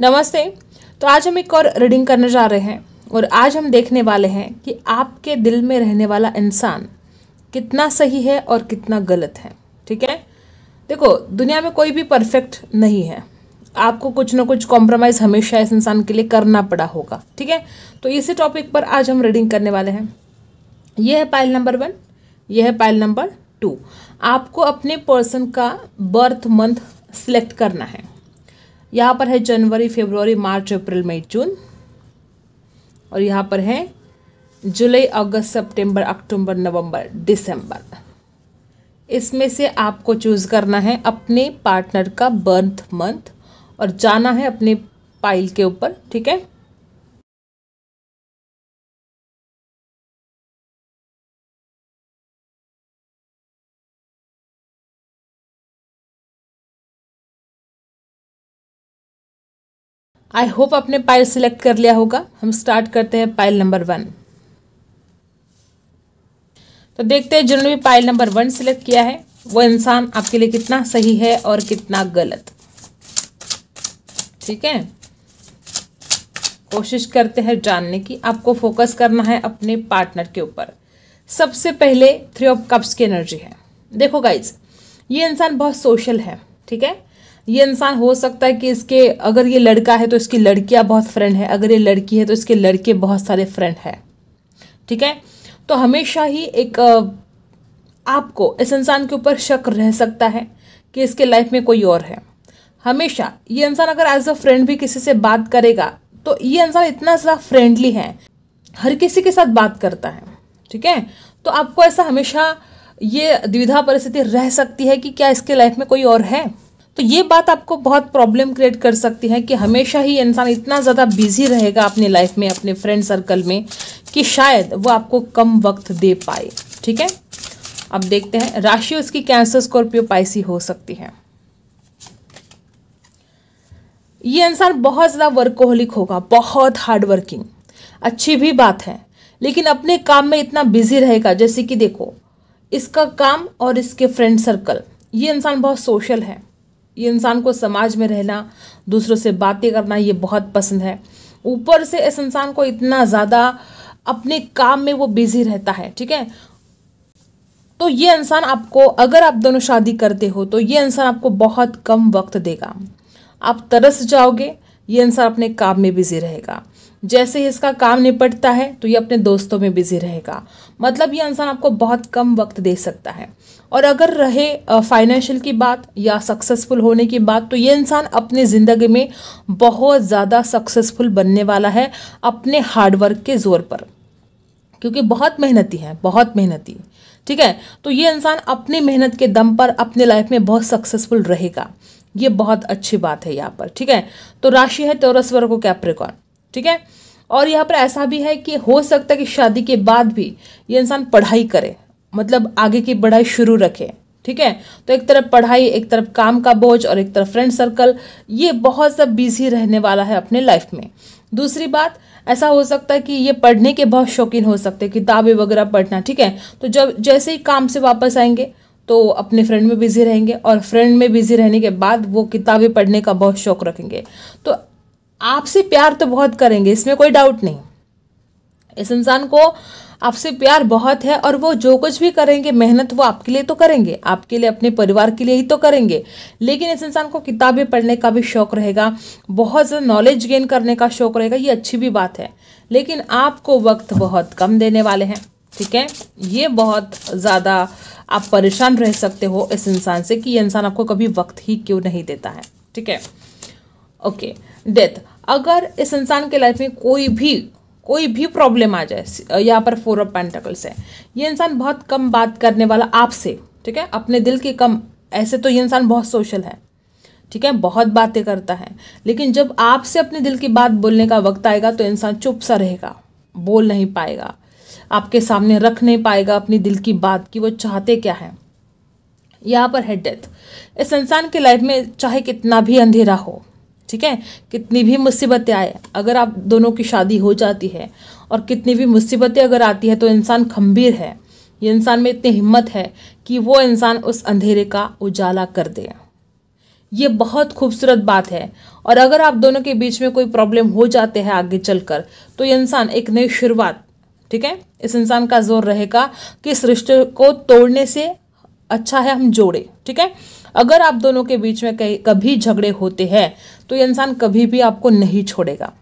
नमस्ते तो आज हम एक और रीडिंग करने जा रहे हैं और आज हम देखने वाले हैं कि आपके दिल में रहने वाला इंसान कितना सही है और कितना गलत है ठीक है देखो दुनिया में कोई भी परफेक्ट नहीं है आपको कुछ ना कुछ कॉम्प्रोमाइज़ हमेशा इस इंसान के लिए करना पड़ा होगा ठीक है तो इसी टॉपिक पर आज हम रीडिंग करने वाले हैं यह है पाइल नंबर वन यह है पाइल नंबर टू आपको अपने पर्सन का बर्थ मंथ सिलेक्ट करना है यहाँ पर है जनवरी फेब्रुवरी मार्च अप्रैल मई जून और यहाँ पर है जुलाई अगस्त सितंबर अक्टूबर नवंबर दिसंबर इसमें से आपको चूज़ करना है अपने पार्टनर का बर्थ मंथ और जाना है अपने पाइल के ऊपर ठीक है आई होप आपने पाइल सिलेक्ट कर लिया होगा हम स्टार्ट करते हैं पाइल नंबर वन तो देखते हैं जिन्होंने भी पाइल नंबर वन सिलेक्ट किया है वो इंसान आपके लिए कितना सही है और कितना गलत ठीक है कोशिश करते हैं जानने की आपको फोकस करना है अपने पार्टनर के ऊपर सबसे पहले थ्री ऑफ कप्स की एनर्जी है देखो गाइज ये इंसान बहुत सोशल है ठीक है ये इंसान हो सकता है कि इसके अगर ये लड़का है तो इसकी लड़कियाँ बहुत फ्रेंड है अगर ये लड़की है तो इसके लड़के बहुत सारे फ्रेंड है ठीक है तो हमेशा ही एक आपको इस इंसान के ऊपर शक रह सकता है कि इसके लाइफ में कोई और है हमेशा ये इंसान अगर एज अ फ्रेंड भी किसी से बात करेगा तो ये इंसान इतना ज़्यादा फ्रेंडली है हर किसी के साथ बात करता है ठीक है तो आपको ऐसा हमेशा ये द्विधा परिस्थिति रह सकती है कि क्या इसके लाइफ में कोई और है तो ये बात आपको बहुत प्रॉब्लम क्रिएट कर सकती है कि हमेशा ही इंसान इतना ज़्यादा बिजी रहेगा अपनी लाइफ में अपने फ्रेंड सर्कल में कि शायद वो आपको कम वक्त दे पाए ठीक है अब देखते हैं राशि उसकी कैंसर स्कॉर्पियो पाइसी हो सकती है ये इंसान बहुत ज़्यादा वर्कोहलिक होगा बहुत हार्ड वर्किंग अच्छी भी बात है लेकिन अपने काम में इतना बिजी रहेगा जैसे कि देखो इसका काम और इसके फ्रेंड सर्कल ये इंसान बहुत सोशल है ये इंसान को समाज में रहना दूसरों से बातें करना ये बहुत पसंद है ऊपर से इस इंसान को इतना ज़्यादा अपने काम में वो बिजी रहता है ठीक है तो ये इंसान आपको अगर आप दोनों शादी करते हो तो ये इंसान आपको बहुत कम वक्त देगा आप तरस जाओगे ये इंसान अपने काम में बिजी रहेगा जैसे ही इसका काम निपटता है तो ये अपने दोस्तों में बिजी रहेगा मतलब ये इंसान आपको बहुत कम वक्त दे सकता है और अगर रहे फाइनेंशियल की बात या सक्सेसफुल होने की बात तो ये इंसान अपने ज़िंदगी में बहुत ज़्यादा सक्सेसफुल बनने वाला है अपने हार्डवर्क के ज़ोर पर क्योंकि बहुत मेहनती है बहुत मेहनती ठीक है तो ये इंसान अपनी मेहनत के दम पर अपने लाइफ में बहुत सक्सेसफुल रहेगा ये बहुत अच्छी बात है यहाँ पर ठीक है तो राशि है तेरस वर्ग को कैप्रिकॉन ठीक है और यहाँ पर ऐसा भी है कि हो सकता है कि शादी के बाद भी ये इंसान पढ़ाई करे मतलब आगे की पढ़ाई शुरू रखे ठीक है तो एक तरफ पढ़ाई एक तरफ काम का बोझ और एक तरफ फ्रेंड सर्कल ये बहुत सा बिजी रहने वाला है अपने लाइफ में दूसरी बात ऐसा हो सकता है कि ये पढ़ने के बहुत शौकीन हो सकते हैं किताबें वगैरह पढ़ना ठीक है तो जब जैसे ही काम से वापस आएंगे तो अपने फ्रेंड में बिजी रहेंगे और फ्रेंड में बिजी रहने के बाद वो किताबें पढ़ने का बहुत शौक रखेंगे तो आपसे प्यार तो बहुत करेंगे इसमें कोई डाउट नहीं इस इंसान को आपसे प्यार बहुत है और वो जो कुछ भी करेंगे मेहनत वो आपके लिए तो करेंगे आपके लिए अपने परिवार के लिए ही तो करेंगे लेकिन इस इंसान को किताबें पढ़ने का भी शौक रहेगा बहुत ज़्यादा नॉलेज गेन करने का शौक रहेगा ये अच्छी भी बात है लेकिन आपको वक्त बहुत कम देने वाले हैं ठीक है ये बहुत ज़्यादा आप परेशान रह सकते हो इस इंसान से कि ये इंसान आपको कभी वक्त ही क्यों नहीं देता है ठीक है ओके डेथ अगर इस इंसान के लाइफ में कोई भी कोई भी प्रॉब्लम आ जाए यहाँ पर फोर ऑफ पेंटिकल है ये इंसान बहुत कम बात करने वाला आपसे ठीक है अपने दिल के कम ऐसे तो ये इंसान बहुत सोशल है ठीक है बहुत बातें करता है लेकिन जब आपसे अपने दिल की बात बोलने का वक्त आएगा तो इंसान चुप सा रहेगा बोल नहीं पाएगा आपके सामने रख नहीं पाएगा अपनी दिल की बात कि वो चाहते क्या है यहाँ पर है डेथ इस इंसान के लाइफ में चाहे कितना भी अंधेरा हो ठीक है कितनी भी मुसीबतें आए अगर आप दोनों की शादी हो जाती है और कितनी भी मुसीबतें अगर आती है तो इंसान खंभीर है ये इंसान में इतनी हिम्मत है कि वो इंसान उस अंधेरे का उजाला कर दे ये बहुत खूबसूरत बात है और अगर आप दोनों के बीच में कोई प्रॉब्लम हो जाते हैं आगे चलकर तो ये इंसान एक नई शुरुआत ठीक है इस इंसान का जोर रहेगा कि इस रिश्ते को तोड़ने से अच्छा है हम जोड़े ठीक है अगर आप दोनों के बीच में कभी झगड़े होते हैं तो ये इंसान कभी भी आपको नहीं छोड़ेगा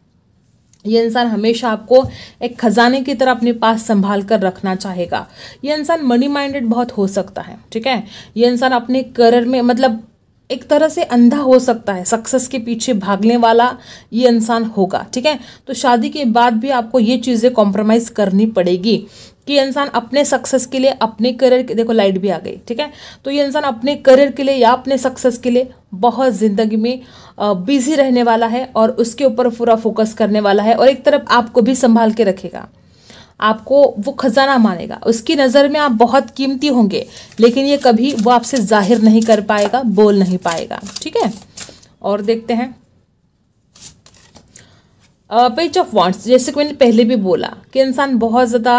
ये इंसान हमेशा आपको एक खजाने की तरह अपने पास संभाल कर रखना चाहेगा ये इंसान मनी माइंडेड बहुत हो सकता है ठीक है ये इंसान अपने करियर में मतलब एक तरह से अंधा हो सकता है सक्सेस के पीछे भागने वाला ये इंसान होगा ठीक है तो शादी के बाद भी आपको ये चीज़ें कॉम्प्रोमाइज़ करनी पड़ेगी कि इंसान अपने सक्सेस के लिए अपने करियर के देखो लाइट भी आ गई ठीक है तो ये इंसान अपने करियर के लिए या अपने सक्सेस के लिए बहुत ज़िंदगी में बिजी रहने वाला है और उसके ऊपर पूरा फोकस करने वाला है और एक तरफ आपको भी संभाल के रखेगा आपको वो खजाना मानेगा उसकी नज़र में आप बहुत कीमती होंगे लेकिन ये कभी वो आपसे जाहिर नहीं कर पाएगा बोल नहीं पाएगा ठीक है और देखते हैं पेज ऑफ वांट्स जैसे कि मैंने पहले भी बोला कि इंसान बहुत ज़्यादा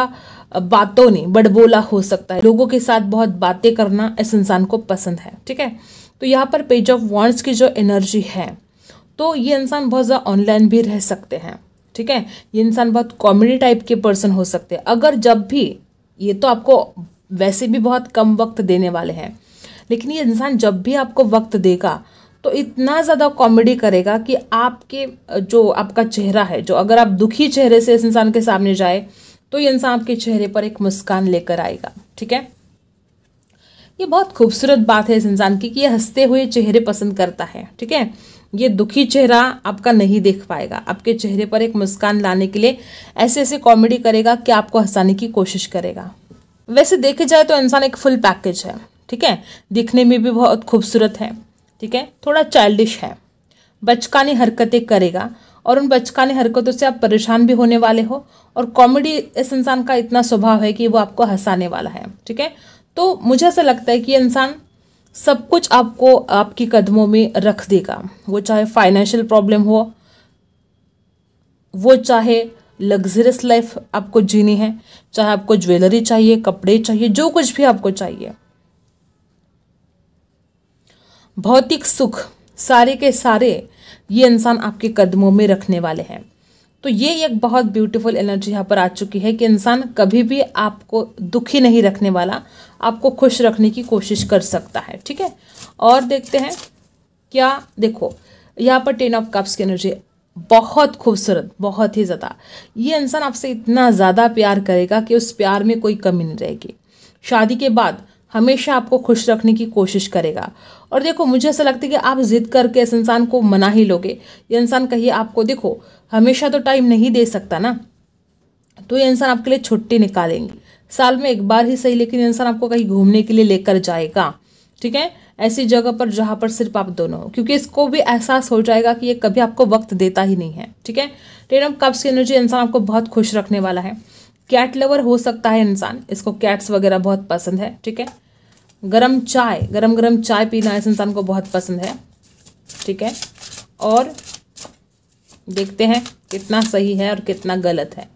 बातों ने बड़बोला हो सकता है लोगों के साथ बहुत बातें करना इस इंसान को पसंद है ठीक है तो यहाँ पर पेज ऑफ वॉन्ट्स की जो एनर्जी है तो ये इंसान बहुत ज़्यादा ऑनलाइन भी रह सकते हैं ठीक है ये इंसान बहुत कॉमेडी टाइप के पर्सन हो सकते हैं अगर जब भी ये तो आपको वैसे भी बहुत कम वक्त देने वाले हैं लेकिन ये इंसान जब भी आपको वक्त देगा तो इतना ज़्यादा कॉमेडी करेगा कि आपके जो आपका चेहरा है जो अगर आप दुखी चेहरे से इस इंसान के सामने जाए तो ये इंसान आपके चेहरे पर एक मुस्कान लेकर आएगा ठीक है ये बहुत खूबसूरत बात है इस इंसान की कि ये हंसते हुए चेहरे पसंद करता है ठीक है ये दुखी चेहरा आपका नहीं देख पाएगा आपके चेहरे पर एक मुस्कान लाने के लिए ऐसे ऐसे कॉमेडी करेगा कि आपको हंसाने की कोशिश करेगा वैसे देखे जाए तो इंसान एक फुल पैकेज है ठीक है दिखने में भी बहुत खूबसूरत है ठीक है थोड़ा चाइल्डिश है बचकानी हरकतें करेगा और उन बचकाने हरकतों से आप परेशान भी होने वाले हो और कॉमेडी इस इंसान का इतना स्वभाव है कि वो आपको हंसाने वाला है ठीक है तो मुझे ऐसा लगता है कि इंसान सब कुछ आपको आपके कदमों में रख देगा वो चाहे फाइनेंशियल प्रॉब्लम हो वो चाहे लग्जरियस लाइफ आपको जीनी है चाहे आपको ज्वेलरी चाहिए कपड़े चाहिए जो कुछ भी आपको चाहिए भौतिक सुख सारे के सारे ये इंसान आपके कदमों में रखने वाले हैं तो ये एक बहुत ब्यूटीफुल एनर्जी यहाँ पर आ चुकी है कि इंसान कभी भी आपको दुखी नहीं रखने वाला आपको खुश रखने की कोशिश कर सकता है ठीक है और देखते हैं क्या देखो यहाँ पर टेन ऑफ कप्स की एनर्जी बहुत खूबसूरत बहुत ही ज़्यादा ये इंसान आपसे इतना ज़्यादा प्यार करेगा कि उस प्यार में कोई कमी नहीं रहेगी शादी के बाद हमेशा आपको खुश रखने की कोशिश करेगा और देखो मुझे ऐसा लगता है कि आप जिद करके इस इंसान को मना ही लोगे ये इंसान कहिए आपको देखो हमेशा तो टाइम नहीं दे सकता ना तो ये इंसान आपके लिए छुट्टी निकालेंगी साल में एक बार ही सही लेकिन इंसान आपको कहीं घूमने के लिए लेकर जाएगा ठीक है ऐसी जगह पर जहाँ पर सिर्फ आप दोनों हो क्योंकि इसको भी एहसास हो जाएगा कि ये कभी आपको वक्त देता ही नहीं है ठीक है टेन ऑफ कप्स की एनर्जी इंसान आपको बहुत खुश रखने वाला है कैट लवर हो सकता है इंसान इसको कैट्स वगैरह बहुत पसंद है ठीक है गरम चाय गरम गरम चाय पीना इस इंसान को बहुत पसंद है ठीक है और देखते हैं कितना सही है और कितना गलत है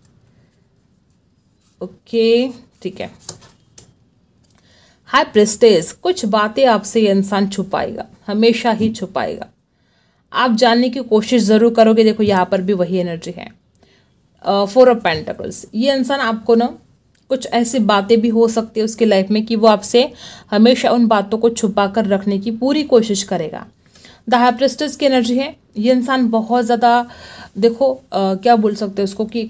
ओके ठीक है हाई प्रेस्टेज कुछ बातें आपसे ये इंसान छुपाएगा हमेशा ही छुपाएगा आप जानने की कोशिश ज़रूर करोगे देखो यहाँ पर भी वही एनर्जी है फोर ऑफ पेंटाकल्स ये इंसान आपको ना कुछ ऐसी बातें भी हो सकती है उसकी लाइफ में कि वो आपसे हमेशा उन बातों को छुपा कर रखने की पूरी कोशिश करेगा द हाइप्रेस्टिस की एनर्जी है ये इंसान बहुत ज़्यादा देखो आ, क्या बोल सकते हैं उसको कि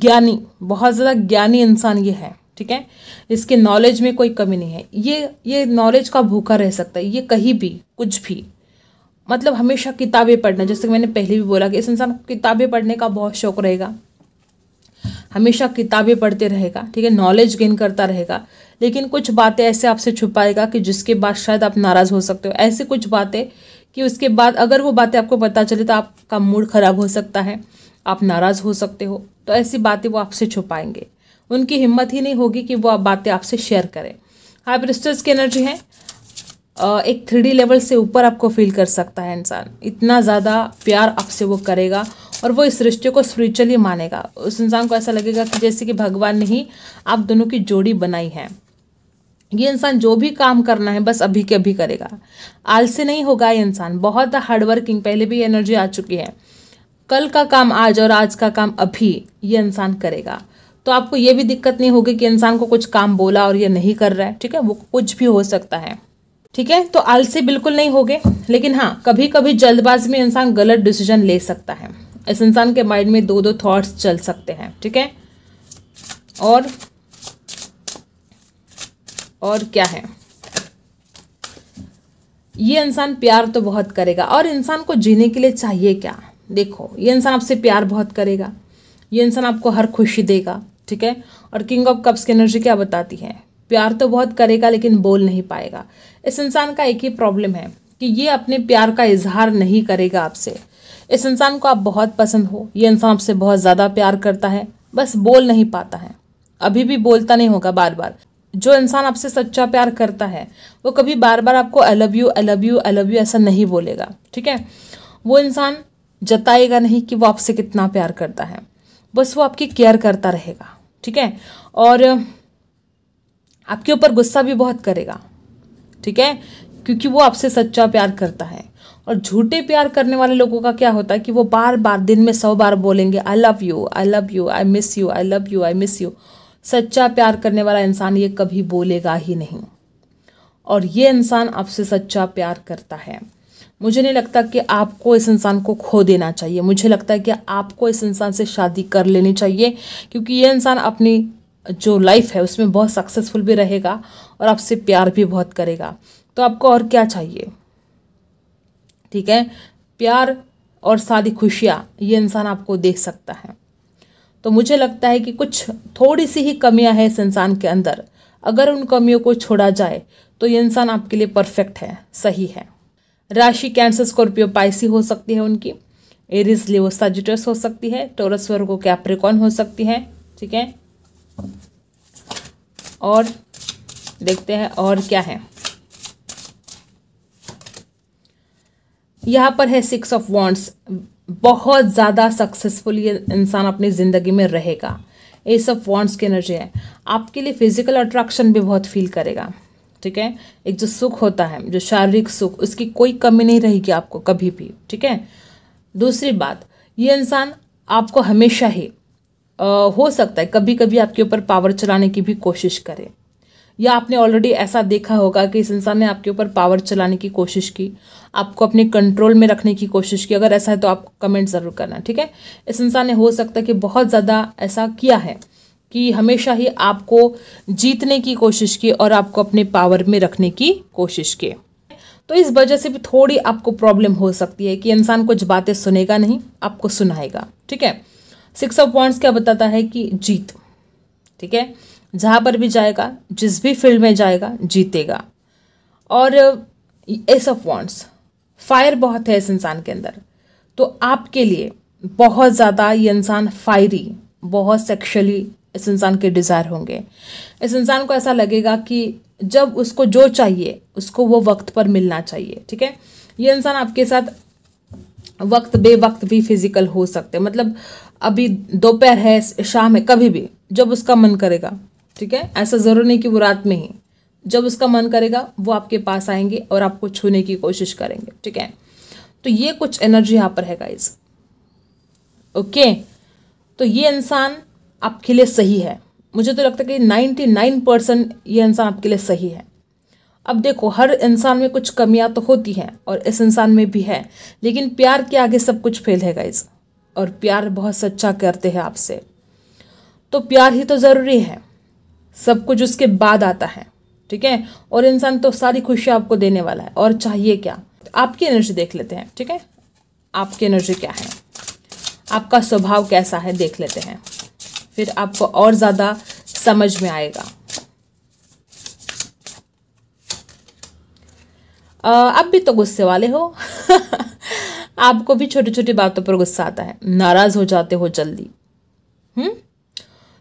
ज्ञानी बहुत ज़्यादा ज्ञानी इंसान ये है ठीक है इसके नॉलेज में कोई कमी नहीं है ये ये नॉलेज का भूखा रह सकता है ये कहीं भी कुछ भी मतलब हमेशा किताबें पढ़ना जैसे कि मैंने पहले भी बोला कि इस इंसान को किताबें पढ़ने का बहुत शौक रहेगा हमेशा किताबें पढ़ते रहेगा ठीक है नॉलेज गेन करता रहेगा लेकिन कुछ बातें ऐसे आपसे छुपाएगा कि जिसके बाद शायद आप नाराज़ हो सकते हो ऐसे कुछ बातें कि उसके बाद अगर वो बातें आपको पता चले तो आपका मूड ख़राब हो सकता है आप नाराज़ हो सकते हो तो ऐसी बातें वो आपसे छुपाएंगे उनकी हिम्मत ही नहीं होगी कि वो आप बातें आपसे शेयर करें हाई ब्रिस्टर्स की एनर्जी है एक थ्री लेवल से ऊपर आपको फील कर सकता है इंसान इतना ज़्यादा प्यार आपसे वो करेगा और वो इस रिश्ते को स्पिरिचुअली मानेगा उस इंसान को ऐसा लगेगा कि जैसे कि भगवान ने ही आप दोनों की जोड़ी बनाई है ये इंसान जो भी काम करना है बस अभी के अभी करेगा आलसी नहीं होगा ये इंसान बहुत हार्डवर्किंग पहले भी एनर्जी आ चुकी है कल का काम आज और आज का काम अभी ये इंसान करेगा तो आपको ये भी दिक्कत नहीं होगी कि इंसान को कुछ काम बोला और ये नहीं कर रहा है ठीक है वो कुछ भी हो सकता है ठीक है तो आलसी बिल्कुल नहीं होगे लेकिन हाँ कभी कभी जल्दबाजी में इंसान गलत डिसीजन ले सकता है इस इंसान के माइंड में दो दो थॉट्स चल सकते हैं ठीक है और और क्या है ये इंसान प्यार तो बहुत करेगा और इंसान को जीने के लिए चाहिए क्या देखो ये इंसान आपसे प्यार बहुत करेगा ये इंसान आपको हर खुशी देगा ठीक है और किंग ऑफ कप्स की एनर्जी क्या बताती है प्यार तो बहुत करेगा लेकिन बोल नहीं पाएगा इस इंसान का एक ही प्रॉब्लम है कि ये अपने प्यार का इजहार नहीं करेगा आपसे इस इंसान को आप बहुत पसंद हो ये इंसान आपसे बहुत ज़्यादा प्यार करता है बस बोल नहीं पाता है अभी भी बोलता नहीं होगा बार बार जो इंसान आपसे सच्चा प्यार करता है वो कभी बार बार आपको I love you I love you I love you ऐसा नहीं बोलेगा ठीक है वो इंसान जताएगा नहीं कि वो आपसे कितना प्यार करता है बस वो आपकी केयर करता रहेगा ठीक है और आपके ऊपर गुस्सा भी बहुत करेगा ठीक है क्योंकि वो आपसे सच्चा प्यार करता है और झूठे प्यार करने वाले लोगों का क्या होता है कि वो बार बार दिन में सौ बार बोलेंगे I love you I love you I miss you I love you I miss you सच्चा प्यार करने वाला इंसान ये कभी बोलेगा ही नहीं और ये इंसान आपसे सच्चा प्यार करता है मुझे नहीं लगता कि आपको इस इंसान को खो देना चाहिए मुझे लगता है कि आपको इस इंसान से शादी कर लेनी चाहिए क्योंकि ये इंसान अपनी जो लाइफ है उसमें बहुत सक्सेसफुल भी रहेगा और आपसे प्यार भी बहुत करेगा तो आपको और क्या चाहिए ठीक है प्यार और सादी खुशियाँ ये इंसान आपको देख सकता है तो मुझे लगता है कि कुछ थोड़ी सी ही कमियां हैं इस इंसान के अंदर अगर उन कमियों को छोड़ा जाए तो ये इंसान आपके लिए परफेक्ट है सही है राशि कैंसर स्कॉर्पियो पाइसी हो सकती है उनकी एरिस लिवो सजिटस हो सकती है टोरस वर्गो कैप्रिकॉन हो सकती है ठीक है और देखते हैं और क्या है यहाँ पर है सिक्स ऑफ वॉन्ट्स बहुत ज़्यादा सक्सेसफुल ये इंसान अपनी ज़िंदगी में रहेगा ये सब वॉन्ट्स की एनर्जी है आपके लिए फिजिकल अट्रैक्शन भी बहुत फील करेगा ठीक है एक जो सुख होता है जो शारीरिक सुख उसकी कोई कमी नहीं रहेगी आपको कभी भी ठीक है दूसरी बात ये इंसान आपको हमेशा ही आ, हो सकता है कभी कभी आपके ऊपर पावर चलाने की भी कोशिश करे या आपने ऑलरेडी ऐसा देखा होगा कि इस इंसान ने आपके ऊपर पावर चलाने की कोशिश की आपको अपने कंट्रोल में रखने की कोशिश की अगर ऐसा है तो आप कमेंट ज़रूर करना ठीक है इस इंसान ने हो सकता है कि बहुत ज़्यादा ऐसा किया है कि हमेशा ही आपको जीतने की कोशिश की और आपको अपने पावर में रखने की कोशिश की तो इस वजह से भी थोड़ी आपको प्रॉब्लम हो सकती है कि इंसान कुछ बातें सुनेगा नहीं आपको सुनाएगा ठीक है सिक्स ऑफ पॉइंट्स क्या बताता है कि जीत ठीक है जहाँ पर भी जाएगा जिस भी फील्ड में जाएगा जीतेगा और एस ऑफ वॉन्ट्स फायर बहुत है इस इंसान के अंदर तो आपके लिए बहुत ज़्यादा ये इंसान फायरी बहुत सेक्शुअली इस इंसान के डिज़ायर होंगे इस इंसान को ऐसा लगेगा कि जब उसको जो चाहिए उसको वो वक्त पर मिलना चाहिए ठीक है ये इंसान आपके साथ वक्त बे वक्त भी फिजिकल हो सकते मतलब अभी दोपहर है शाम है कभी भी जब उसका मन करेगा ठीक है ऐसा ज़रूरी नहीं कि वो रात में ही जब उसका मन करेगा वो आपके पास आएंगे और आपको छूने की कोशिश करेंगे ठीक है तो ये कुछ एनर्जी यहाँ पर है गाइज ओके तो ये इंसान आपके लिए सही है मुझे तो लगता है कि नाइन्टी नाइन परसेंट ये इंसान आपके लिए सही है अब देखो हर इंसान में कुछ कमियां तो होती हैं और इस इंसान में भी है लेकिन प्यार के आगे सब कुछ फेल है गाइज और प्यार बहुत सच्चा करते हैं आपसे तो प्यार ही तो ज़रूरी है सब कुछ उसके बाद आता है ठीक है और इंसान तो सारी खुशी आपको देने वाला है और चाहिए क्या आपकी एनर्जी देख लेते हैं ठीक है आपकी एनर्जी क्या है आपका स्वभाव कैसा है देख लेते हैं फिर आपको और ज़्यादा समझ में आएगा आप भी तो गुस्से वाले हो आपको भी छोटी छोटी बातों पर गुस्सा आता है नाराज हो जाते हो जल्दी हम्म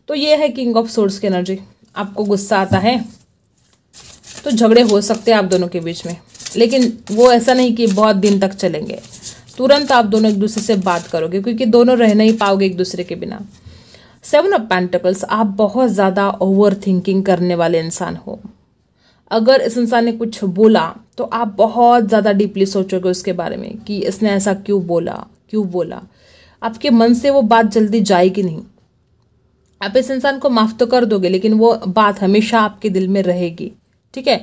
तो ये है किंग ऑफ सोर्स की एनर्जी आपको गुस्सा आता है तो झगड़े हो सकते हैं आप दोनों के बीच में लेकिन वो ऐसा नहीं कि बहुत दिन तक चलेंगे तुरंत आप दोनों एक दूसरे से बात करोगे क्योंकि दोनों रह नहीं पाओगे एक दूसरे के बिना सेवन ऑफ पेंटिकल्स आप बहुत ज़्यादा ओवर थिंकिंग करने वाले इंसान हो अगर इस इंसान ने कुछ बोला तो आप बहुत ज़्यादा डीपली सोचोगे उसके बारे में कि इसने ऐसा क्यों बोला क्यों बोला आपके मन से वो बात जल्दी जाएगी नहीं आप इस इंसान को माफ़ तो कर दोगे लेकिन वो बात हमेशा आपके दिल में रहेगी ठीक है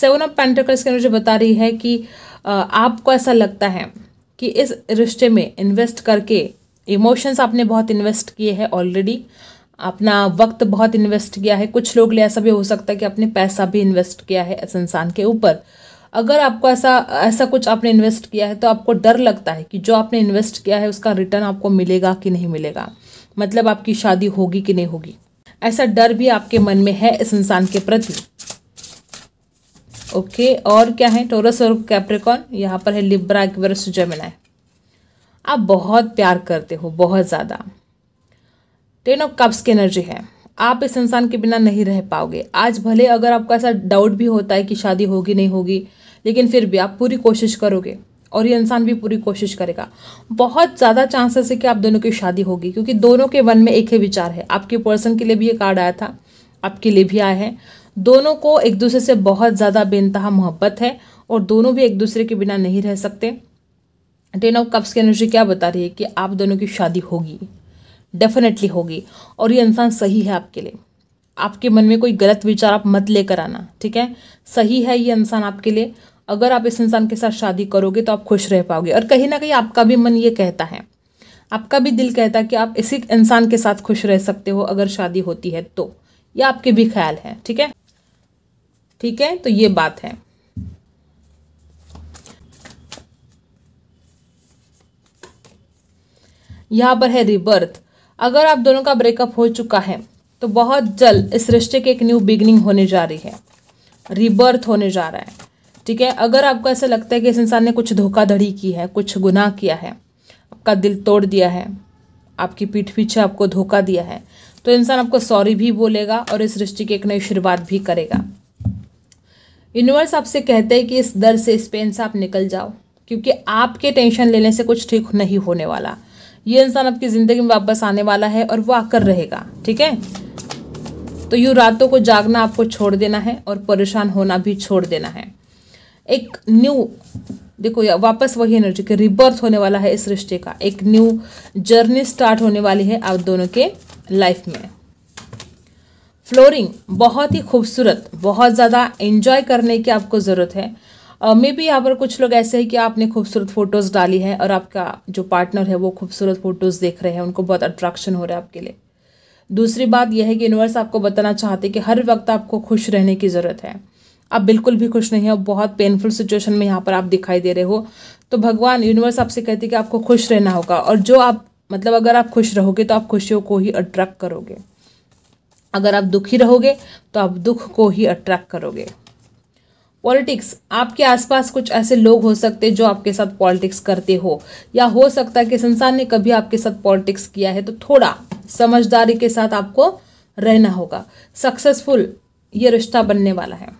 सेवन ऑफ पेंटिकल्स के मुझे बता रही है कि आपको ऐसा लगता है कि इस रिश्ते में इन्वेस्ट करके इमोशंस आपने बहुत इन्वेस्ट किए हैं ऑलरेडी अपना वक्त बहुत इन्वेस्ट किया है कुछ लोग लिए ऐसा भी हो सकता है कि आपने पैसा भी इन्वेस्ट किया है इस इंसान के ऊपर अगर आपको ऐसा ऐसा कुछ आपने इन्वेस्ट किया है तो आपको डर लगता है कि जो आपने इन्वेस्ट किया है उसका रिटर्न आपको मिलेगा कि नहीं मिलेगा मतलब आपकी शादी होगी कि नहीं होगी ऐसा डर भी आपके मन में है इस इंसान के प्रति ओके और क्या है टोरस और कैप्रिकॉन यहाँ पर है लिब्रा एक्वरस जेमिनाय आप बहुत प्यार करते हो बहुत ज़्यादा टेन ऑफ कप्स की एनर्जी है आप इस इंसान के बिना नहीं रह पाओगे आज भले अगर आपका ऐसा डाउट भी होता है कि शादी होगी नहीं होगी लेकिन फिर भी आप पूरी कोशिश करोगे और ये इंसान भी पूरी कोशिश करेगा बहुत ज़्यादा चांसेस है कि आप दोनों की शादी होगी क्योंकि दोनों के मन में एक ही विचार है आपके पर्सन के लिए भी ये कार्ड आया था आपके लिए भी आया है दोनों को एक दूसरे से बहुत ज़्यादा बेनतहा मोहब्बत है और दोनों भी एक दूसरे के बिना नहीं रह सकते टेन ऑफ कप्स की एनर्जी क्या बता रही है कि आप दोनों की शादी होगी डेफिनेटली होगी और ये इंसान सही है आपके लिए आपके मन में कोई गलत विचार आप मत लेकर आना ठीक है सही है ये इंसान आपके लिए अगर आप इस इंसान के साथ शादी करोगे तो आप खुश रह पाओगे और कहीं ना कहीं आपका भी मन ये कहता है आपका भी दिल कहता है कि आप इसी इंसान के साथ खुश रह सकते हो अगर शादी होती है तो ये आपके भी ख्याल है ठीक है ठीक है तो ये बात है यहां पर है रिबर्थ अगर आप दोनों का ब्रेकअप हो चुका है तो बहुत जल्द इस रिश्ते की एक न्यू बिगनिंग होने जा रही है रिबर्थ होने जा रहा है ठीक है अगर आपको ऐसा लगता है कि इस इंसान ने कुछ धोखाधड़ी की है कुछ गुनाह किया है आपका दिल तोड़ दिया है आपकी पीठ पीछे आपको धोखा दिया है तो इंसान आपको सॉरी भी बोलेगा और इस रिश्ते की एक नई शुरुआत भी करेगा यूनिवर्स आपसे कहते हैं कि इस दर से इस पेन से आप निकल जाओ क्योंकि आपके टेंशन लेने से कुछ ठीक नहीं होने वाला ये इंसान आपकी ज़िंदगी में वापस आने वाला है और वो आकर रहेगा ठीक है तो यूँ रातों को जागना आपको छोड़ देना है और परेशान होना भी छोड़ देना है एक न्यू देखो या वापस वही एनर्जी के रिबर्थ होने वाला है इस रिश्ते का एक न्यू जर्नी स्टार्ट होने वाली है आप दोनों के लाइफ में फ्लोरिंग बहुत ही खूबसूरत बहुत ज़्यादा एंजॉय करने की आपको ज़रूरत है मे बी यहाँ पर कुछ लोग ऐसे हैं कि आपने खूबसूरत फ़ोटोज़ डाली है और आपका जो पार्टनर है वो खूबसूरत फ़ोटोज़ देख रहे हैं उनको बहुत अट्रैक्शन हो रहा है आपके लिए दूसरी बात यह है कि यूनिवर्स आपको बताना चाहते कि हर वक्त आपको खुश रहने की ज़रूरत है आप बिल्कुल भी खुश नहीं हो बहुत पेनफुल सिचुएशन में यहाँ पर आप दिखाई दे रहे हो तो भगवान यूनिवर्स आपसे कहती है कि आपको खुश रहना होगा और जो आप मतलब अगर आप खुश रहोगे तो आप खुशियों को ही अट्रैक्ट करोगे अगर आप दुखी रहोगे तो आप दुख को ही अट्रैक्ट करोगे पॉलिटिक्स आपके आसपास कुछ ऐसे लोग हो सकते हैं जो आपके साथ पॉलिटिक्स करते हो या हो सकता है कि संसार ने कभी आपके साथ पॉलिटिक्स किया है तो थोड़ा समझदारी के साथ आपको रहना होगा सक्सेसफुल ये रिश्ता बनने वाला है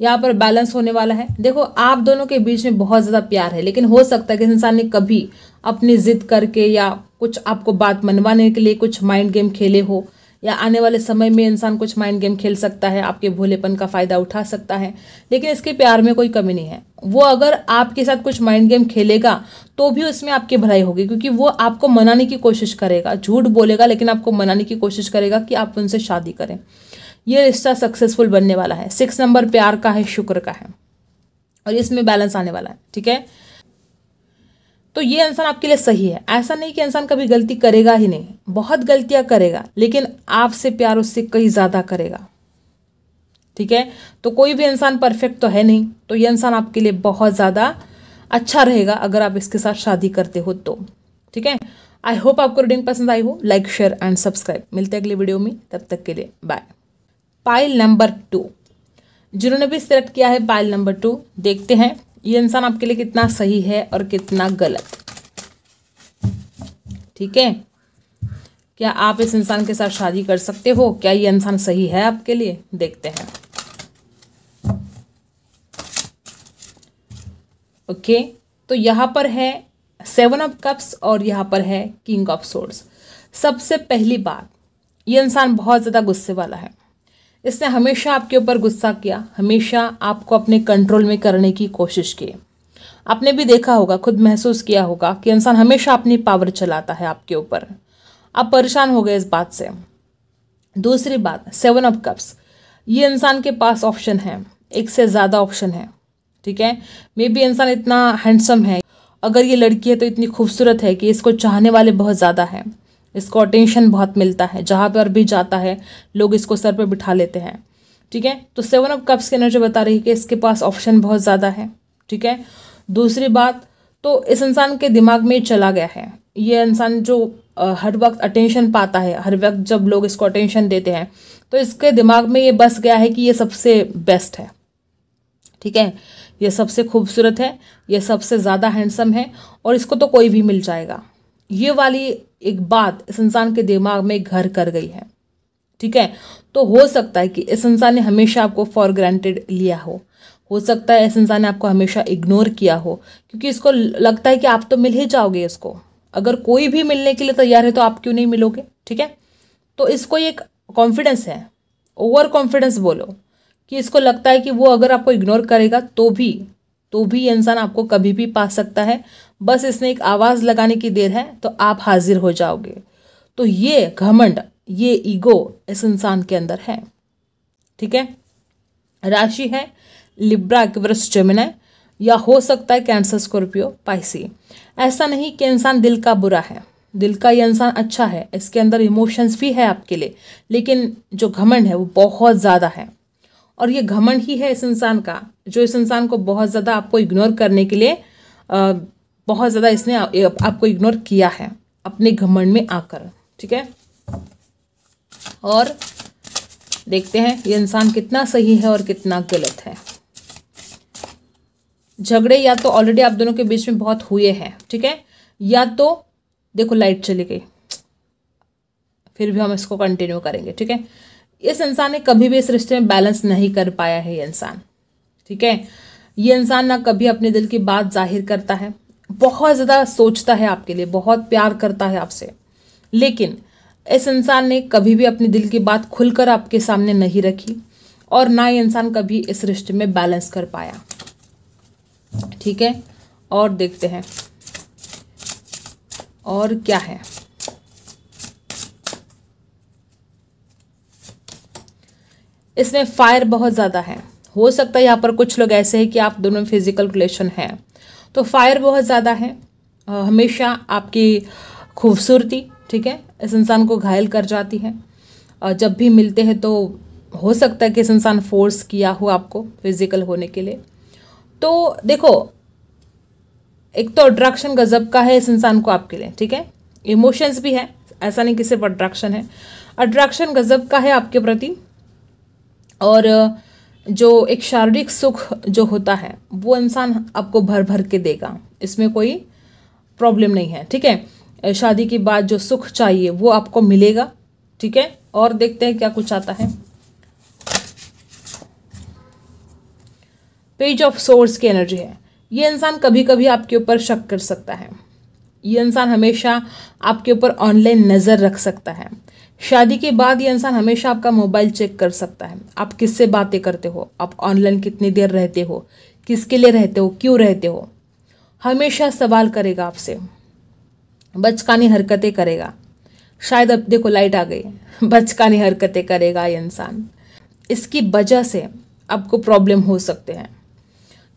यहाँ पर बैलेंस होने वाला है देखो आप दोनों के बीच में बहुत ज़्यादा प्यार है लेकिन हो सकता है कि इंसान ने कभी अपनी जिद करके या कुछ आपको बात मनवाने के लिए कुछ माइंड गेम खेले हो या आने वाले समय में इंसान कुछ माइंड गेम खेल सकता है आपके भोलेपन का फ़ायदा उठा सकता है लेकिन इसके प्यार में कोई कमी नहीं है वो अगर आपके साथ कुछ माइंड गेम खेलेगा तो भी उसमें आपकी भलाई होगी क्योंकि वो आपको मनाने की कोशिश करेगा झूठ बोलेगा लेकिन आपको मनाने की कोशिश करेगा कि आप उनसे शादी करें ये रिश्ता सक्सेसफुल बनने वाला है सिक्स नंबर प्यार का है शुक्र का है और इसमें बैलेंस आने वाला है ठीक है तो ये इंसान आपके लिए सही है ऐसा नहीं कि इंसान कभी गलती करेगा ही नहीं बहुत गलतियां करेगा लेकिन आपसे प्यार उससे कहीं ज़्यादा करेगा ठीक है तो कोई भी इंसान परफेक्ट तो है नहीं तो ये इंसान आपके लिए बहुत ज़्यादा अच्छा रहेगा अगर आप इसके साथ शादी करते हो तो ठीक है आई होप आपको रीडिंग पसंद आई हो लाइक शेयर एंड सब्सक्राइब मिलते हैं अगले वीडियो में तब तक के लिए बाय पाइल नंबर टू जिन्होंने भी सिलेक्ट किया है पाइल नंबर टू देखते हैं ये इंसान आपके लिए कितना सही है और कितना गलत ठीक है क्या आप इस इंसान के साथ शादी कर सकते हो क्या ये इंसान सही है आपके लिए देखते हैं ओके तो यहां पर है सेवन ऑफ कप्स और यहां पर है किंग ऑफ सोर्ड्स सबसे पहली बात ये इंसान बहुत ज़्यादा गुस्से वाला है इसने हमेशा आपके ऊपर गुस्सा किया हमेशा आपको अपने कंट्रोल में करने की कोशिश की आपने भी देखा होगा खुद महसूस किया होगा कि इंसान हमेशा अपनी पावर चलाता है आपके ऊपर आप परेशान हो गए इस बात से दूसरी बात सेवन ऑफ कप्स ये इंसान के पास ऑप्शन है एक से ज़्यादा ऑप्शन है ठीक है मे बी इंसान इतना हैंडसम है अगर ये लड़की है तो इतनी खूबसूरत है कि इसको चाहने वाले बहुत ज़्यादा हैं इसको अटेंशन बहुत मिलता है जहाँ पर भी जाता है लोग इसको सर पर बिठा लेते हैं ठीक है तो सेवन ऑफ कप्स की एनर्जी बता रही है कि इसके पास ऑप्शन बहुत ज़्यादा है ठीक है दूसरी बात तो इस इंसान के दिमाग में चला गया है ये इंसान जो हर वक्त अटेंशन पाता है हर वक्त जब लोग इसको अटेंशन देते हैं तो इसके दिमाग में ये बस गया है कि ये सबसे बेस्ट है ठीक है ये सबसे खूबसूरत है ये सबसे ज़्यादा हैंडसम है और इसको तो कोई भी मिल जाएगा ये वाली एक बात इस इंसान के दिमाग में घर कर गई है ठीक है तो हो सकता है कि इस इंसान ने हमेशा आपको फॉर ग्रांटेड लिया हो हो सकता है इस इंसान ने आपको हमेशा इग्नोर किया हो क्योंकि इसको लगता है कि आप तो मिल ही जाओगे इसको अगर कोई भी मिलने के लिए तैयार है तो आप क्यों नहीं मिलोगे ठीक है तो इसको एक कॉन्फिडेंस है ओवर कॉन्फिडेंस बोलो कि इसको लगता है कि वो अगर आपको इग्नोर करेगा तो भी तो भी इंसान आपको कभी भी पा सकता है बस इसने एक आवाज़ लगाने की देर है तो आप हाजिर हो जाओगे तो ये घमंड ये ईगो इस इंसान के अंदर है ठीक है राशि है लिब्रा एक्वरस जेमिना या हो सकता है कैंसर स्कॉर्पियो पाइसी ऐसा नहीं कि इंसान दिल का बुरा है दिल का यह इंसान अच्छा है इसके अंदर इमोशंस भी है आपके लिए लेकिन जो घमंड है वो बहुत ज़्यादा है और ये घमंड ही है इस इंसान का जो इस इंसान को बहुत ज़्यादा आपको इग्नोर करने के लिए बहुत ज़्यादा इसने आपको इग्नोर किया है अपने घमंड में आकर ठीक है और देखते हैं ये इंसान कितना सही है और कितना गलत है झगड़े या तो ऑलरेडी आप दोनों के बीच में बहुत हुए हैं ठीक है या तो देखो लाइट चली गई फिर भी हम इसको कंटिन्यू करेंगे ठीक है इस इंसान ने कभी भी इस रिश्ते में बैलेंस नहीं कर पाया है ये इंसान ठीक है ये इंसान ना कभी अपने दिल की बात जाहिर करता है बहुत ज़्यादा सोचता है आपके लिए बहुत प्यार करता है आपसे लेकिन इस इंसान ने कभी भी अपने दिल की बात खुलकर आपके सामने नहीं रखी और ना ही इंसान कभी इस रिश्ते में बैलेंस कर पाया ठीक है और देखते हैं और क्या है इसमें फायर बहुत ज़्यादा है हो सकता है यहाँ पर कुछ लोग ऐसे हैं कि आप दोनों फिजिकल रिलेशन हैं तो फायर बहुत ज़्यादा है हमेशा आपकी खूबसूरती ठीक है इस इंसान को घायल कर जाती है और जब भी मिलते हैं तो हो सकता है कि इस इंसान फोर्स किया हो आपको फिजिकल होने के लिए तो देखो एक तो अट्रैक्शन गजब का है इस इंसान को आपके लिए ठीक है इमोशंस भी है ऐसा नहीं कि सिर्फ अट्रैक्शन है अट्रैक्शन गजब का है आपके प्रति और uh, जो एक शारीरिक सुख जो होता है वो इंसान आपको भर भर के देगा इसमें कोई प्रॉब्लम नहीं है ठीक है शादी के बाद जो सुख चाहिए वो आपको मिलेगा ठीक है और देखते हैं क्या कुछ आता है पेज ऑफ सोर्स की एनर्जी है ये इंसान कभी कभी आपके ऊपर शक कर सकता है ये इंसान हमेशा आपके ऊपर ऑनलाइन नज़र रख सकता है शादी के बाद ये इंसान हमेशा आपका मोबाइल चेक कर सकता है आप किससे बातें करते हो आप ऑनलाइन कितनी देर रहते हो किसके लिए रहते हो क्यों रहते हो हमेशा सवाल करेगा आपसे बचकानी हरकतें करेगा शायद अब देखो लाइट आ गई बचकानी हरकतें करेगा ये इंसान इसकी वजह से आपको प्रॉब्लम हो सकते हैं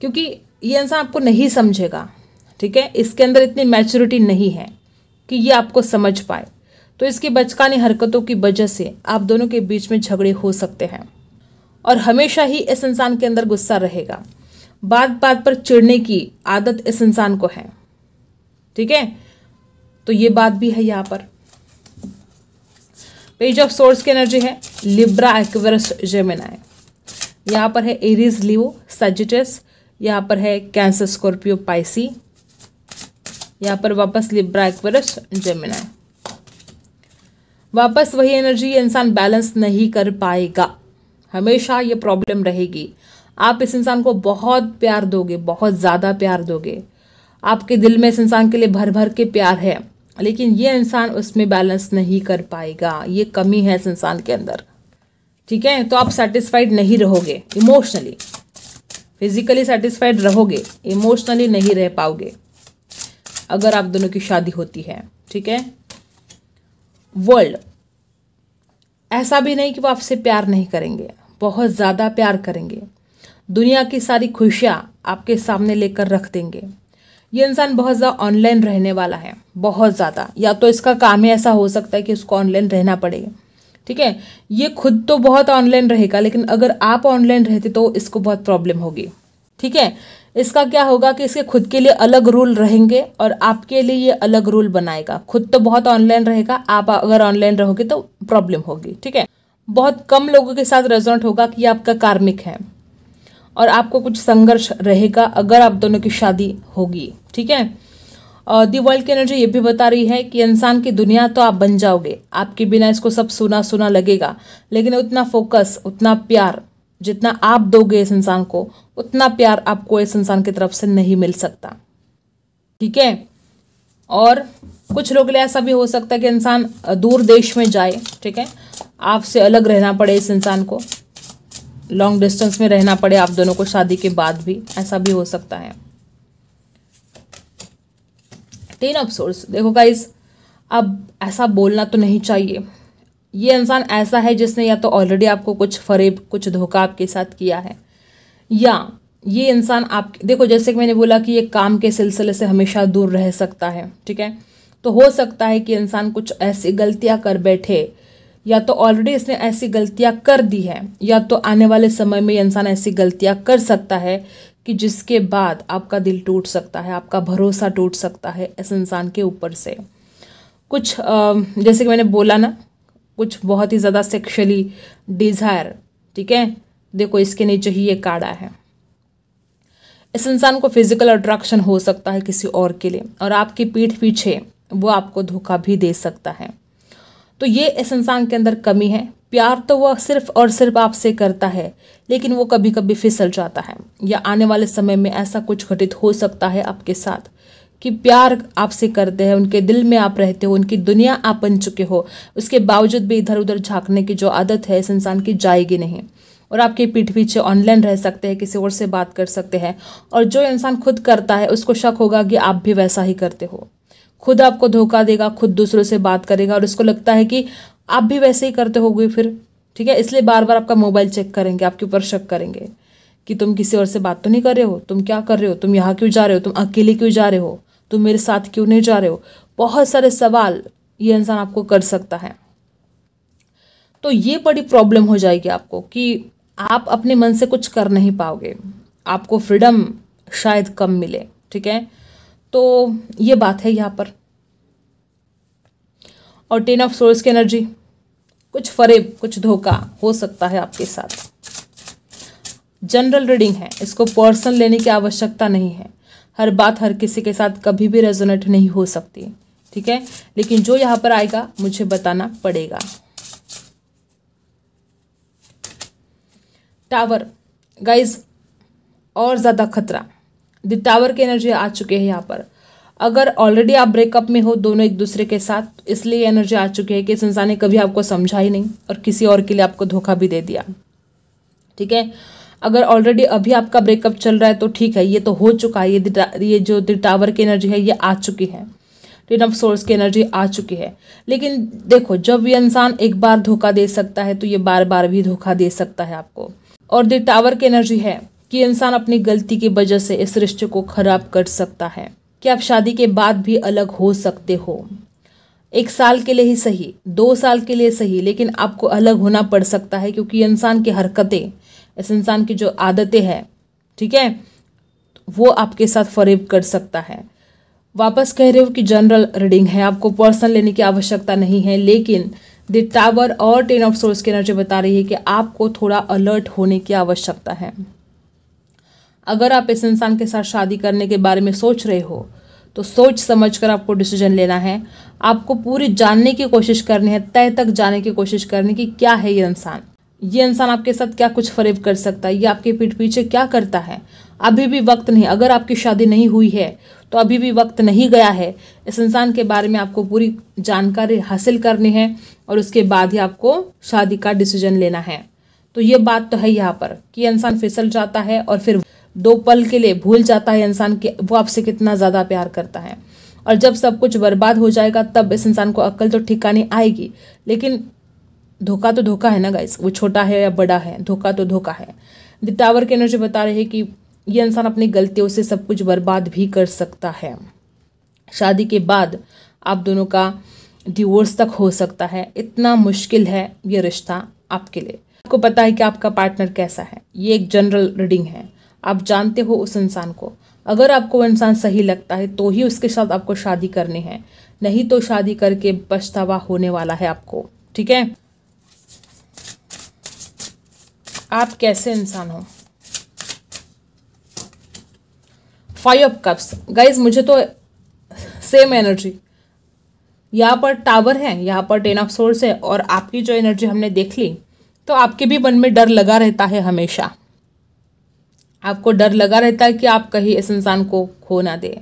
क्योंकि ये इंसान आपको नहीं समझेगा ठीक है इसके अंदर इतनी मैच्योरिटी नहीं है कि ये आपको समझ पाए तो इसकी बचकानी हरकतों की वजह से आप दोनों के बीच में झगड़े हो सकते हैं और हमेशा ही इस इंसान के अंदर गुस्सा रहेगा बात बात पर चिड़ने की आदत इस इंसान को है ठीक है तो ये बात भी है यहां पर पेज ऑफ सोर्स की एनर्जी है लिब्रा एक्वेरस जेमिनाय यहां पर है एरीज लिओ सजिटस यहां पर है कैंसर स्कॉर्पियो पाइसी यहां पर वापस लिब्रा एक्वरस जेमिनाय वापस वही एनर्जी इंसान बैलेंस नहीं कर पाएगा हमेशा ये प्रॉब्लम रहेगी आप इस इंसान को बहुत प्यार दोगे बहुत ज़्यादा प्यार दोगे आपके दिल में इस इंसान के लिए भर भर के प्यार है लेकिन ये इंसान उसमें बैलेंस नहीं कर पाएगा ये कमी है इस इंसान के अंदर ठीक है तो आप सेटिस्फाइड नहीं रहोगे इमोशनली फिजिकली सेटिस्फाइड रहोगे इमोशनली नहीं रह पाओगे अगर आप दोनों की शादी होती है ठीक है वर्ल्ड ऐसा भी नहीं कि वो आपसे प्यार नहीं करेंगे बहुत ज़्यादा प्यार करेंगे दुनिया की सारी खुशियाँ आपके सामने लेकर रख देंगे ये इंसान बहुत ज़्यादा ऑनलाइन रहने वाला है बहुत ज़्यादा या तो इसका काम ही ऐसा हो सकता है कि उसको ऑनलाइन रहना पड़ेगा ठीक है ये खुद तो बहुत ऑनलाइन रहेगा लेकिन अगर आप ऑनलाइन रहते तो इसको बहुत प्रॉब्लम होगी ठीक है इसका क्या होगा कि इसके खुद के लिए अलग रूल रहेंगे और आपके लिए ये अलग रूल बनाएगा खुद तो बहुत ऑनलाइन रहेगा आप अगर ऑनलाइन रहोगे तो प्रॉब्लम होगी ठीक है बहुत कम लोगों के साथ रेजोनेट होगा कि आपका कार्मिक है और आपको कुछ संघर्ष रहेगा अगर आप दोनों की शादी होगी ठीक है दी वर्ल्ड की एनर्जी ये भी बता रही है कि इंसान की दुनिया तो आप बन जाओगे आपके बिना इसको सब सुना सुना लगेगा लेकिन उतना फोकस उतना प्यार जितना आप दोगे इस इंसान को उतना प्यार आपको इस इंसान की तरफ से नहीं मिल सकता ठीक है और कुछ लोग लिए ऐसा भी हो सकता है कि इंसान दूर देश में जाए ठीक है आपसे अलग रहना पड़े इस इंसान को लॉन्ग डिस्टेंस में रहना पड़े आप दोनों को शादी के बाद भी ऐसा भी हो सकता है टेन ऑफ सोर्स देखो गाइज अब ऐसा बोलना तो नहीं चाहिए ये इंसान ऐसा है जिसने या तो ऑलरेडी आपको कुछ फरेब कुछ धोखा आपके साथ किया है या ये इंसान आप देखो जैसे कि मैंने बोला कि ये काम के सिलसिले से हमेशा दूर रह सकता है ठीक है तो हो सकता है कि इंसान कुछ ऐसी गलतियां कर बैठे या तो ऑलरेडी इसने ऐसी गलतियां कर दी है या तो आने वाले समय में इंसान ऐसी गलतियां कर सकता है कि जिसके बाद आपका दिल टूट सकता है आपका भरोसा टूट सकता है इस इंसान के ऊपर से कुछ जैसे कि मैंने बोला ना कुछ बहुत ही ज़्यादा सेक्शली डिज़ायर ठीक है देखो इसके नीचे ही ये काड़ा है इस इंसान को फिजिकल अट्रैक्शन हो सकता है किसी और के लिए और आपकी पीठ पीछे वो आपको धोखा भी दे सकता है तो ये इस इंसान के अंदर कमी है प्यार तो वह सिर्फ और सिर्फ आपसे करता है लेकिन वो कभी कभी फिसल जाता है या आने वाले समय में ऐसा कुछ घटित हो सकता है आपके साथ कि प्यार आपसे करते हैं उनके दिल में आप रहते हो उनकी दुनिया आप बन चुके हो उसके बावजूद भी इधर उधर झांकने की जो आदत है इस इंसान की जाएगी नहीं और आपके पीठ पीछे ऑनलाइन रह सकते हैं किसी और से बात कर सकते हैं और जो इंसान खुद करता है उसको शक होगा कि आप भी वैसा ही करते हो खुद आपको धोखा देगा खुद दूसरों से बात करेगा और उसको लगता है कि आप भी वैसे ही करते हो फिर ठीक है इसलिए बार बार आपका मोबाइल चेक करेंगे आपके ऊपर शक करेंगे कि तुम किसी और से बात तो नहीं कर रहे हो तुम क्या कर रहे हो तुम यहाँ क्यों जा रहे हो तुम अकेले क्यों जा रहे हो तुम मेरे साथ क्यों नहीं जा रहे हो बहुत सारे सवाल ये इंसान आपको कर सकता है तो ये बड़ी प्रॉब्लम हो जाएगी आपको कि आप अपने मन से कुछ कर नहीं पाओगे आपको फ्रीडम शायद कम मिले ठीक है तो ये बात है यहाँ पर और टेन ऑफ सोर्स की एनर्जी कुछ फरेब कुछ धोखा हो सकता है आपके साथ जनरल रीडिंग है इसको पर्सनल लेने की आवश्यकता नहीं है हर बात हर किसी के साथ कभी भी रेजोनेट नहीं हो सकती ठीक है लेकिन जो यहाँ पर आएगा मुझे बताना पड़ेगा टावर गाइज और ज़्यादा खतरा द टावर की एनर्जी आ चुकी है यहाँ पर अगर ऑलरेडी आप ब्रेकअप में हो दोनों एक दूसरे के साथ इसलिए एनर्जी आ चुकी है कि इस इंसान ने कभी आपको समझा ही नहीं और किसी और के लिए आपको धोखा भी दे दिया ठीक है अगर ऑलरेडी अभी आपका ब्रेकअप चल रहा है तो ठीक है ये तो हो चुका है ये ये जो टावर की एनर्जी है ये आ चुकी है टेन ऑफ सोर्स की एनर्जी आ चुकी है लेकिन देखो जब ये इंसान एक बार धोखा दे सकता है तो ये बार बार भी धोखा दे सकता है आपको और द टावर की एनर्जी है कि इंसान अपनी गलती की वजह से इस रिश्ते को खराब कर सकता है कि आप शादी के बाद भी अलग हो सकते हो एक साल के लिए ही सही दो साल के लिए सही लेकिन आपको अलग होना पड़ सकता है क्योंकि इंसान की हरकतें इस इंसान की जो आदतें हैं ठीक है वो आपके साथ फरेब कर सकता है वापस कह रहे हो कि जनरल रीडिंग है आपको पर्सनल लेने की आवश्यकता नहीं है लेकिन द टावर और टेन ऑफ सोर्स की एनर्जी बता रही है कि आपको थोड़ा अलर्ट होने की आवश्यकता है अगर आप इस इंसान के साथ शादी करने के बारे में सोच रहे हो तो सोच समझ कर आपको डिसीजन लेना है आपको पूरी जानने की कोशिश करनी है तय तक जाने की कोशिश करनी कि क्या है ये इंसान ये इंसान आपके साथ क्या कुछ फरेब कर सकता है ये आपके पीठ पीछे क्या करता है अभी भी वक्त नहीं अगर आपकी शादी नहीं हुई है तो अभी भी वक्त नहीं गया है इस इंसान के बारे में आपको पूरी जानकारी हासिल करनी है और उसके बाद ही आपको शादी का डिसीजन लेना है तो ये बात तो है यहाँ पर कि इंसान फिसल जाता है और फिर दो पल के लिए भूल जाता है इंसान के वो आपसे कितना ज़्यादा प्यार करता है और जब सब कुछ बर्बाद हो जाएगा तब इस इंसान को अक्ल तो ठिकाने आएगी लेकिन धोखा तो धोखा है ना गाइस वो छोटा है या बड़ा है धोखा तो धोखा है द टावर की एनर्जी बता रही है कि ये इंसान अपनी गलतियों से सब कुछ बर्बाद भी कर सकता है शादी के बाद आप दोनों का डिवोर्स तक हो सकता है इतना मुश्किल है ये रिश्ता आपके लिए आपको पता है कि आपका पार्टनर कैसा है ये एक जनरल रीडिंग है आप जानते हो उस इंसान को अगर आपको वो इंसान सही लगता है तो ही उसके साथ आपको शादी करनी है नहीं तो शादी करके पछतावा होने वाला है आपको ठीक है आप कैसे इंसान हो फाइव ऑफ कप्स गाइज मुझे तो सेम एनर्जी यहाँ पर टावर है यहाँ पर टेन ऑफ सोर्स है और आपकी जो एनर्जी हमने देख ली तो आपके भी मन में डर लगा रहता है हमेशा आपको डर लगा रहता है कि आप कहीं इस इंसान को खो ना दें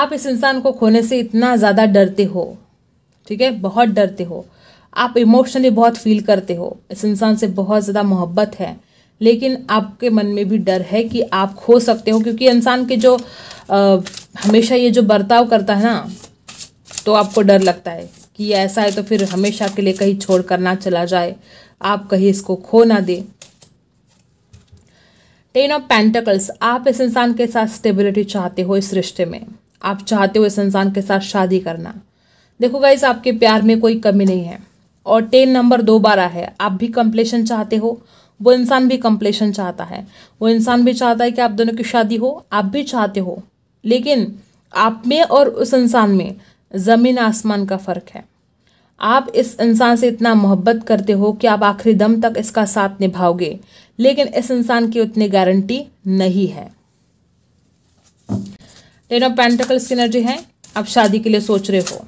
आप इस इंसान को खोने से इतना ज़्यादा डरते हो ठीक है बहुत डरते हो आप इमोशनली बहुत फील करते हो इस इंसान से बहुत ज़्यादा मोहब्बत है लेकिन आपके मन में भी डर है कि आप खो सकते हो क्योंकि इंसान के जो आ, हमेशा ये जो बर्ताव करता है ना तो आपको डर लगता है कि ऐसा है तो फिर हमेशा के लिए कहीं छोड़ कर ना चला जाए आप कहीं इसको खो ना दे टेन ऑफ पैंटकल्स आप इस इंसान के साथ स्टेबिलिटी चाहते हो इस रिश्ते में आप चाहते हो इस इंसान के साथ शादी करना देखो गाइस आपके प्यार में कोई कमी नहीं है और टेन नंबर दो बारह है आप भी कंप्लेशन चाहते हो वो इंसान भी कंप्लेशन चाहता है वो इंसान भी चाहता है कि आप दोनों की शादी हो आप भी चाहते हो लेकिन आप में और उस इंसान में ज़मीन आसमान का फ़र्क है आप इस इंसान से इतना मोहब्बत करते हो कि आप आखिरी दम तक इसका साथ निभाओगे लेकिन इस इंसान की उतनी गारंटी नहीं है टेन ऑफ पेंटिकल्स की एनर्जी है आप शादी के लिए सोच रहे हो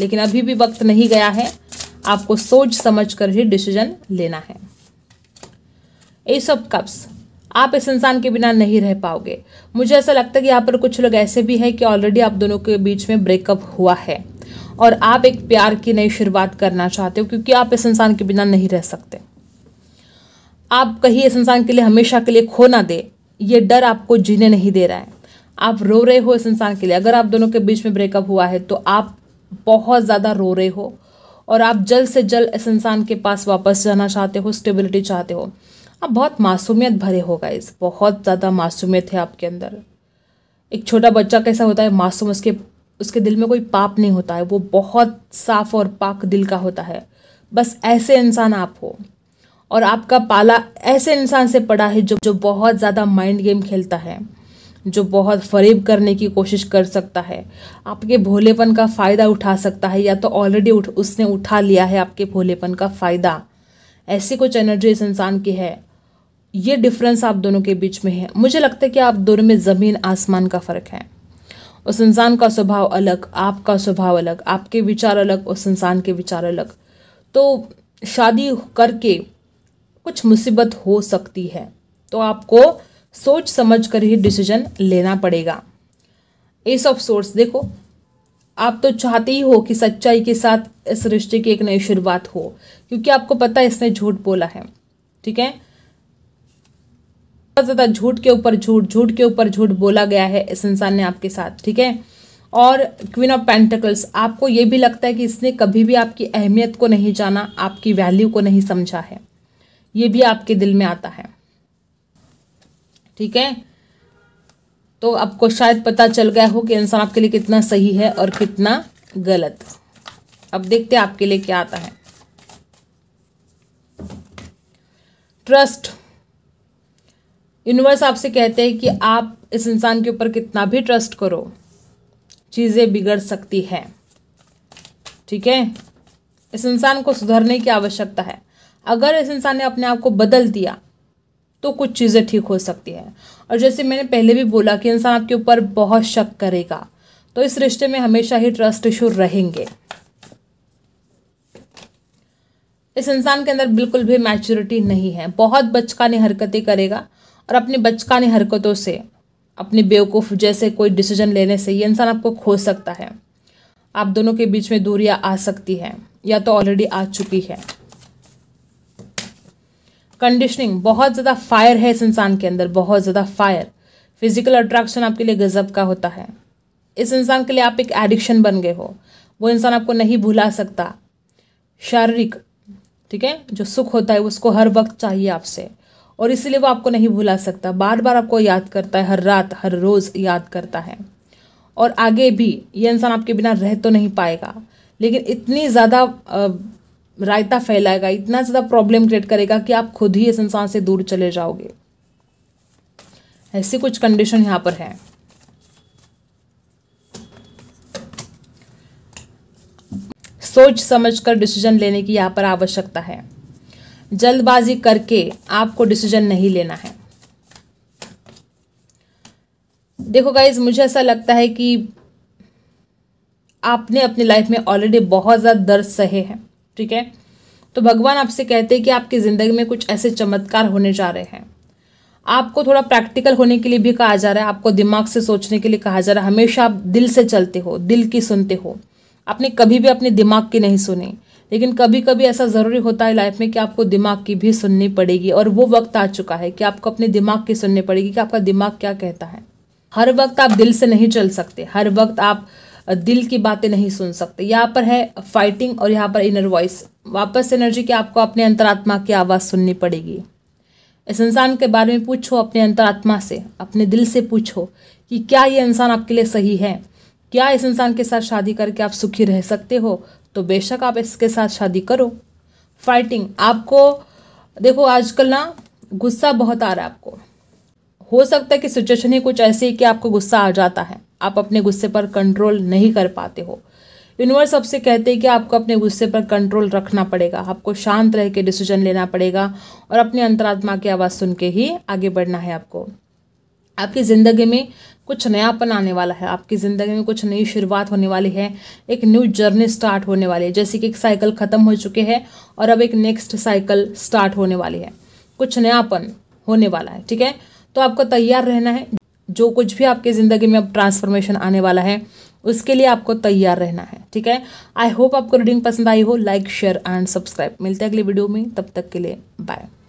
लेकिन अभी भी वक्त नहीं गया है आपको सोच समझ कर ही डिसीजन लेना है एस ऑफ कप्स आप इस इंसान के बिना नहीं रह पाओगे मुझे ऐसा लगता है कि यहाँ पर कुछ लोग ऐसे भी हैं कि ऑलरेडी आप दोनों के बीच में ब्रेकअप हुआ है और आप एक प्यार की नई शुरुआत करना चाहते हो क्योंकि आप इस इंसान के बिना नहीं रह सकते आप कहीं इस इंसान के लिए हमेशा के लिए खो ना दे ये डर आपको जीने नहीं दे रहा है आप रो रहे हो इस इंसान के लिए अगर आप दोनों के बीच में ब्रेकअप हुआ है तो आप बहुत ज़्यादा रो रहे हो और आप जल्द से जल्द इस इंसान के पास वापस जाना चाहते हो स्टेबिलिटी चाहते हो आप बहुत मासूमियत भरे हो गाइज बहुत ज़्यादा मासूमियत है आपके अंदर एक छोटा बच्चा कैसा होता है मासूम उसके उसके दिल में कोई पाप नहीं होता है वो बहुत साफ और पाक दिल का होता है बस ऐसे इंसान आप हो और आपका पाला ऐसे इंसान से पड़ा है जो जो बहुत ज़्यादा माइंड गेम खेलता है जो बहुत फरेब करने की कोशिश कर सकता है आपके भोलेपन का फ़ायदा उठा सकता है या तो ऑलरेडी उठ उसने उठा लिया है आपके भोलेपन का फ़ायदा ऐसी कुछ एनर्जी इस इंसान की है ये डिफरेंस आप दोनों के बीच में है मुझे लगता है कि आप दोनों में ज़मीन आसमान का फ़र्क है उस इंसान का स्वभाव अलग आपका स्वभाव अलग आपके विचार अलग उस इंसान के विचार अलग तो शादी करके कुछ मुसीबत हो सकती है तो आपको सोच समझ कर ही डिसीजन लेना पड़ेगा एस ऑफ सोर्स देखो आप तो चाहते ही हो कि सच्चाई के साथ इस रिश्ते की एक नई शुरुआत हो क्योंकि आपको पता है इसने झूठ बोला है ठीक है बहुत ज़्यादा झूठ के ऊपर झूठ झूठ के ऊपर झूठ बोला गया है इस इंसान ने आपके साथ ठीक है और क्वीन ऑफ पेंटिकल्स आपको ये भी लगता है कि इसने कभी भी आपकी अहमियत को नहीं जाना आपकी वैल्यू को नहीं समझा है ये भी आपके दिल में आता है ठीक है तो आपको शायद पता चल गया हो कि आंसर आपके लिए कितना सही है और कितना गलत अब देखते हैं आपके लिए क्या आता है ट्रस्ट यूनिवर्स आपसे कहते हैं कि आप इस इंसान के ऊपर कितना भी ट्रस्ट करो चीज़ें बिगड़ सकती है ठीक है इस इंसान को सुधरने की आवश्यकता है अगर इस इंसान ने अपने आप को बदल दिया तो कुछ चीज़ें ठीक हो सकती हैं और जैसे मैंने पहले भी बोला कि इंसान आपके ऊपर बहुत शक करेगा तो इस रिश्ते में हमेशा ही ट्रस्ट इशू रहेंगे इस इंसान के अंदर बिल्कुल भी मैच्योरिटी नहीं है बहुत बचकाने हरकतें करेगा और अपनी बचकाने हरकतों से अपने बेवकूफ़ जैसे कोई डिसीजन लेने से ये इंसान आपको खो सकता है आप दोनों के बीच में दूरियां आ सकती हैं या तो ऑलरेडी आ चुकी है कंडीशनिंग बहुत ज़्यादा फायर है इस इंसान के अंदर बहुत ज़्यादा फायर फिजिकल अट्रैक्शन आपके लिए गजब का होता है इस इंसान के लिए आप एक एडिक्शन बन गए हो वो इंसान आपको नहीं भुला सकता शारीरिक ठीक है जो सुख होता है उसको हर वक्त चाहिए आपसे और इसीलिए वो आपको नहीं भुला सकता बार बार आपको याद करता है हर रात हर रोज़ याद करता है और आगे भी ये इंसान आपके बिना रह तो नहीं पाएगा लेकिन इतनी ज़्यादा रायता फैलाएगा इतना ज़्यादा प्रॉब्लम क्रिएट करेगा कि आप खुद ही इस इंसान से दूर चले जाओगे ऐसी कुछ कंडीशन यहाँ पर है सोच समझकर डिसीजन लेने की यहाँ पर आवश्यकता है जल्दबाजी करके आपको डिसीजन नहीं लेना है देखो गाइज मुझे ऐसा लगता है कि आपने अपनी लाइफ में ऑलरेडी बहुत ज़्यादा दर्द सहे हैं ठीक है तो भगवान आपसे कहते हैं कि आपकी ज़िंदगी में कुछ ऐसे चमत्कार होने जा रहे हैं आपको थोड़ा प्रैक्टिकल होने के लिए भी कहा जा रहा है आपको दिमाग से सोचने के लिए कहा जा रहा है हमेशा आप दिल से चलते हो दिल की सुनते हो आपने कभी भी अपने दिमाग की नहीं सुनी लेकिन कभी कभी ऐसा ज़रूरी होता है लाइफ में कि आपको दिमाग की भी सुननी पड़ेगी और वो वक्त आ चुका है कि आपको अपने दिमाग की सुननी पड़ेगी कि आपका दिमाग क्या कहता है हर वक्त आप दिल से नहीं चल सकते हर वक्त आप दिल की बातें नहीं सुन सकते यहाँ पर है फाइटिंग और यहाँ पर इनर वॉइस वापस एनर्जी की आपको अपने अंतरात्मा की आवाज़ सुननी पड़ेगी इस इंसान के बारे में पूछो अपने अंतरात्मा से अपने दिल से पूछो कि क्या ये इंसान आपके लिए सही है क्या इस इंसान के साथ शादी करके आप सुखी रह सकते हो तो बेशक आप इसके साथ शादी करो फाइटिंग आपको देखो आजकल ना गुस्सा बहुत आ रहा है आपको हो सकता है कि सिचुएशन ही कुछ ऐसी है कि आपको गुस्सा आ जाता है आप अपने गुस्से पर कंट्रोल नहीं कर पाते हो यूनिवर्स आपसे कहते हैं कि आपको अपने गुस्से पर कंट्रोल रखना पड़ेगा आपको शांत रह के डिसीजन लेना पड़ेगा और अपने अंतरात्मा की आवाज़ सुन के ही आगे बढ़ना है आपको आपकी ज़िंदगी में कुछ नयापन आने वाला है आपकी ज़िंदगी में कुछ नई शुरुआत होने वाली है एक न्यू जर्नी स्टार्ट होने वाली है जैसे कि एक साइकिल ख़त्म हो चुके हैं और अब एक नेक्स्ट साइकिल स्टार्ट होने वाली है कुछ नयापन होने वाला है ठीक है तो आपको तैयार रहना है जो कुछ भी आपकी ज़िंदगी में अब ट्रांसफॉर्मेशन आने वाला है उसके लिए आपको तैयार रहना है ठीक है आई होप आपको रीडिंग पसंद आई हो लाइक शेयर एंड सब्सक्राइब मिलते हैं अगली वीडियो में तब तक के लिए बाय